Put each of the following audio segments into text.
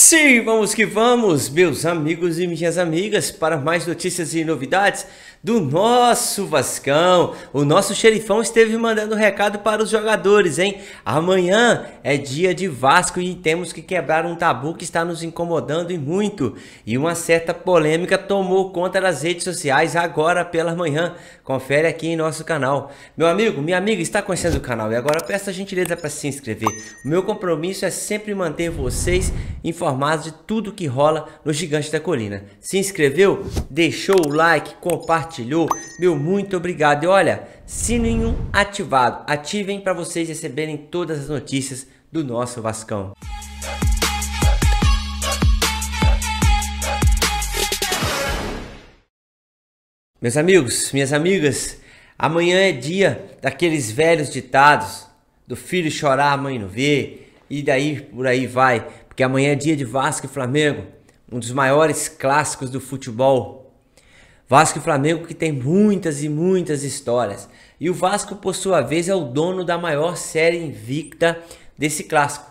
Sim, vamos que vamos, meus amigos e minhas amigas, para mais notícias e novidades do nosso Vascão. O nosso xerifão esteve mandando recado para os jogadores, hein? Amanhã é dia de Vasco e temos que quebrar um tabu que está nos incomodando e muito. E uma certa polêmica tomou conta das redes sociais agora pela manhã. Confere aqui em nosso canal. Meu amigo, minha amiga, está conhecendo o canal e agora peço a gentileza para se inscrever. O meu compromisso é sempre manter vocês informados informados de tudo que rola no Gigante da Colina. Se inscreveu? Deixou o like? Compartilhou? Meu muito obrigado. E olha, sininho ativado. Ativem para vocês receberem todas as notícias do nosso Vascão. Meus amigos, minhas amigas, amanhã é dia daqueles velhos ditados do filho chorar, a mãe não vê, e daí por aí vai porque amanhã é dia de Vasco e Flamengo, um dos maiores clássicos do futebol. Vasco e Flamengo que tem muitas e muitas histórias. E o Vasco, por sua vez, é o dono da maior série invicta desse clássico.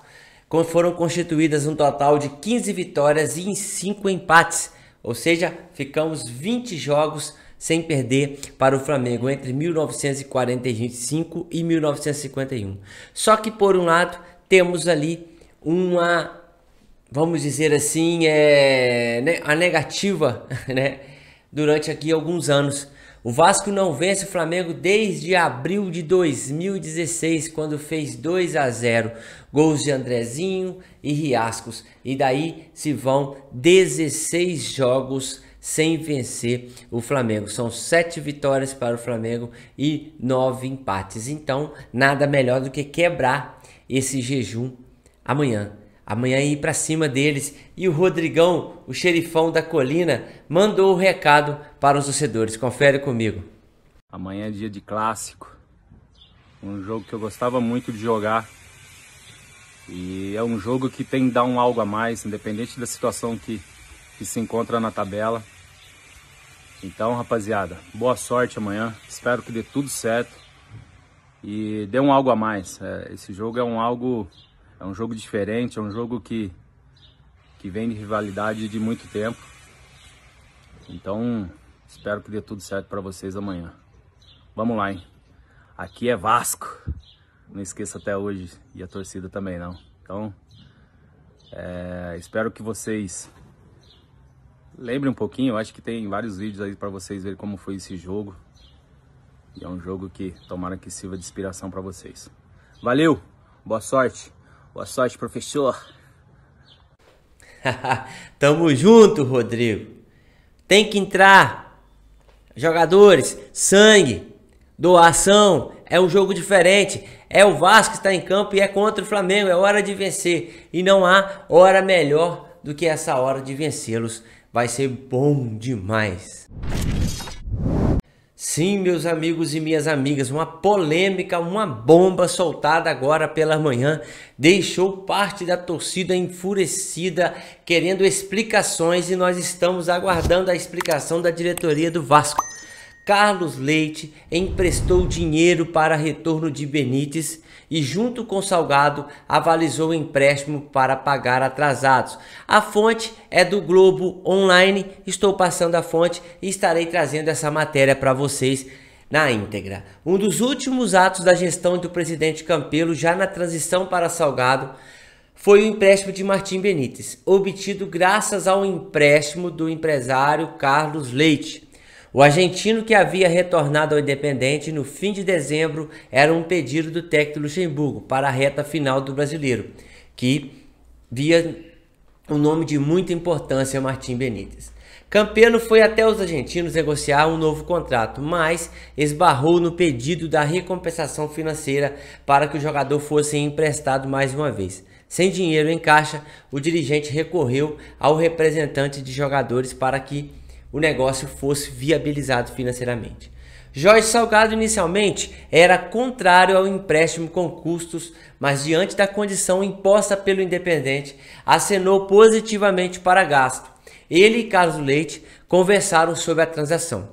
Foram constituídas um total de 15 vitórias e 5 empates. Ou seja, ficamos 20 jogos sem perder para o Flamengo entre 1945 e 1951. Só que por um lado, temos ali uma vamos dizer assim, é, a negativa né? durante aqui alguns anos. O Vasco não vence o Flamengo desde abril de 2016, quando fez 2 a 0. Gols de Andrezinho e Riascos. E daí se vão 16 jogos sem vencer o Flamengo. São sete vitórias para o Flamengo e nove empates. Então, nada melhor do que quebrar esse jejum amanhã, Amanhã ir para cima deles. E o Rodrigão, o xerifão da colina, mandou o recado para os torcedores. Confere comigo. Amanhã é dia de clássico. Um jogo que eu gostava muito de jogar. E é um jogo que tem que dar um algo a mais, independente da situação que, que se encontra na tabela. Então, rapaziada, boa sorte amanhã. Espero que dê tudo certo. E dê um algo a mais. É, esse jogo é um algo é um jogo diferente, é um jogo que, que vem de rivalidade de muito tempo. Então, espero que dê tudo certo para vocês amanhã. Vamos lá, hein? Aqui é Vasco. Não esqueça até hoje e a torcida também não. Então, é, espero que vocês lembrem um pouquinho. Eu acho que tem vários vídeos aí para vocês verem como foi esse jogo. E é um jogo que tomara que sirva de inspiração para vocês. Valeu, boa sorte. Boa sorte, professor. Tamo junto, Rodrigo. Tem que entrar. Jogadores, sangue, doação. É um jogo diferente. É o Vasco que está em campo e é contra o Flamengo. É hora de vencer. E não há hora melhor do que essa hora de vencê-los. Vai ser bom demais. Sim, meus amigos e minhas amigas, uma polêmica, uma bomba soltada agora pela manhã deixou parte da torcida enfurecida, querendo explicações e nós estamos aguardando a explicação da diretoria do Vasco. Carlos Leite emprestou dinheiro para retorno de Benítez e, junto com Salgado, avalizou o empréstimo para pagar atrasados. A fonte é do Globo Online, estou passando a fonte e estarei trazendo essa matéria para vocês na íntegra. Um dos últimos atos da gestão do presidente Campelo, já na transição para Salgado, foi o empréstimo de Martim Benítez, obtido graças ao empréstimo do empresário Carlos Leite. O argentino que havia retornado ao Independente no fim de dezembro era um pedido do técnico Luxemburgo para a reta final do brasileiro, que via um nome de muita importância Martim Benítez. Campeno foi até os argentinos negociar um novo contrato, mas esbarrou no pedido da recompensação financeira para que o jogador fosse emprestado mais uma vez. Sem dinheiro em caixa, o dirigente recorreu ao representante de jogadores para que o negócio fosse viabilizado financeiramente. Jorge Salgado inicialmente era contrário ao empréstimo com custos, mas diante da condição imposta pelo Independente, acenou positivamente para gasto. Ele e Carlos Leite conversaram sobre a transação.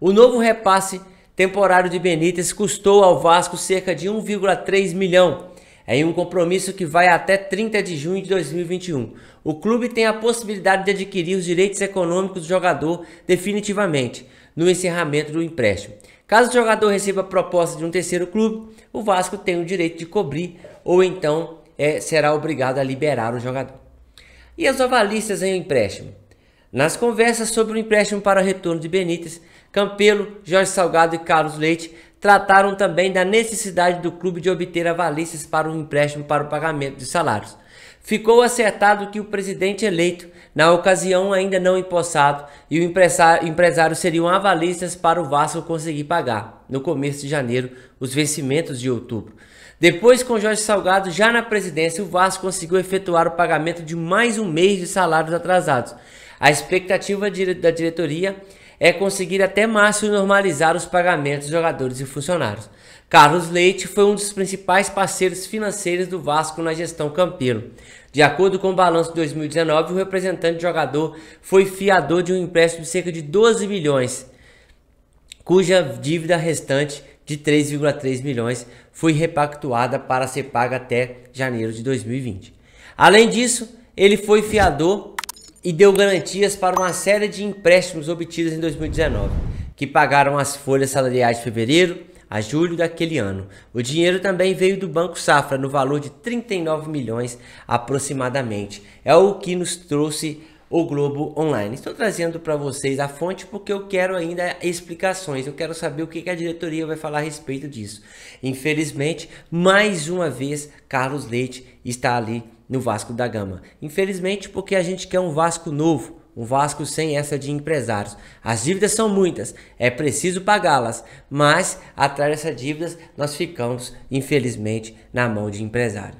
O novo repasse temporário de Benítez custou ao Vasco cerca de 1,3 milhão é em um compromisso que vai até 30 de junho de 2021. O clube tem a possibilidade de adquirir os direitos econômicos do jogador definitivamente no encerramento do empréstimo. Caso o jogador receba a proposta de um terceiro clube, o Vasco tem o direito de cobrir ou então é, será obrigado a liberar o jogador. E as avalistas em empréstimo? Nas conversas sobre o empréstimo para o retorno de Benítez, Campelo, Jorge Salgado e Carlos Leite trataram também da necessidade do clube de obter avalências para o um empréstimo para o pagamento de salários. Ficou acertado que o presidente eleito, na ocasião ainda não empossado, e o empresário seriam avalistas para o Vasco conseguir pagar, no começo de janeiro, os vencimentos de outubro. Depois, com Jorge Salgado já na presidência, o Vasco conseguiu efetuar o pagamento de mais um mês de salários atrasados. A expectativa da diretoria é conseguir até março normalizar os pagamentos de jogadores e funcionários. Carlos Leite foi um dos principais parceiros financeiros do Vasco na gestão Campeiro. De acordo com o balanço de 2019, o representante jogador foi fiador de um empréstimo de cerca de 12 milhões, cuja dívida restante de 3,3 milhões foi repactuada para ser paga até janeiro de 2020. Além disso, ele foi fiador e deu garantias para uma série de empréstimos obtidos em 2019, que pagaram as folhas salariais de fevereiro a julho daquele ano. O dinheiro também veio do Banco Safra, no valor de 39 milhões aproximadamente. É o que nos trouxe o Globo Online. Estou trazendo para vocês a fonte porque eu quero ainda explicações, eu quero saber o que a diretoria vai falar a respeito disso. Infelizmente, mais uma vez, Carlos Leite está ali no Vasco da Gama. Infelizmente, porque a gente quer um Vasco novo, um Vasco sem essa de empresários. As dívidas são muitas, é preciso pagá-las, mas atrás dessas dívidas nós ficamos, infelizmente, na mão de empresário.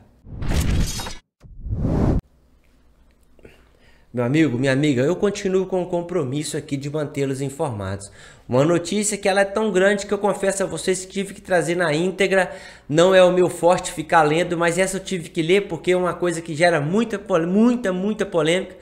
Meu amigo, minha amiga, eu continuo com o compromisso aqui de mantê-los informados. Uma notícia que ela é tão grande que eu confesso a vocês que tive que trazer na íntegra. Não é o meu forte ficar lendo, mas essa eu tive que ler porque é uma coisa que gera muita, muita, muita polêmica.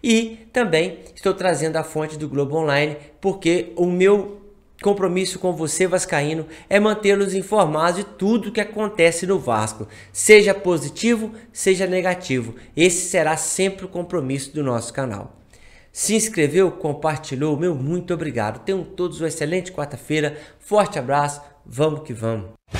E também estou trazendo a fonte do Globo Online porque o meu compromisso com você, Vascaíno, é mantê-los informados de tudo que acontece no Vasco, seja positivo, seja negativo. Esse será sempre o compromisso do nosso canal. Se inscreveu, compartilhou, meu muito obrigado. Tenham todos uma excelente quarta-feira, forte abraço, vamos que vamos.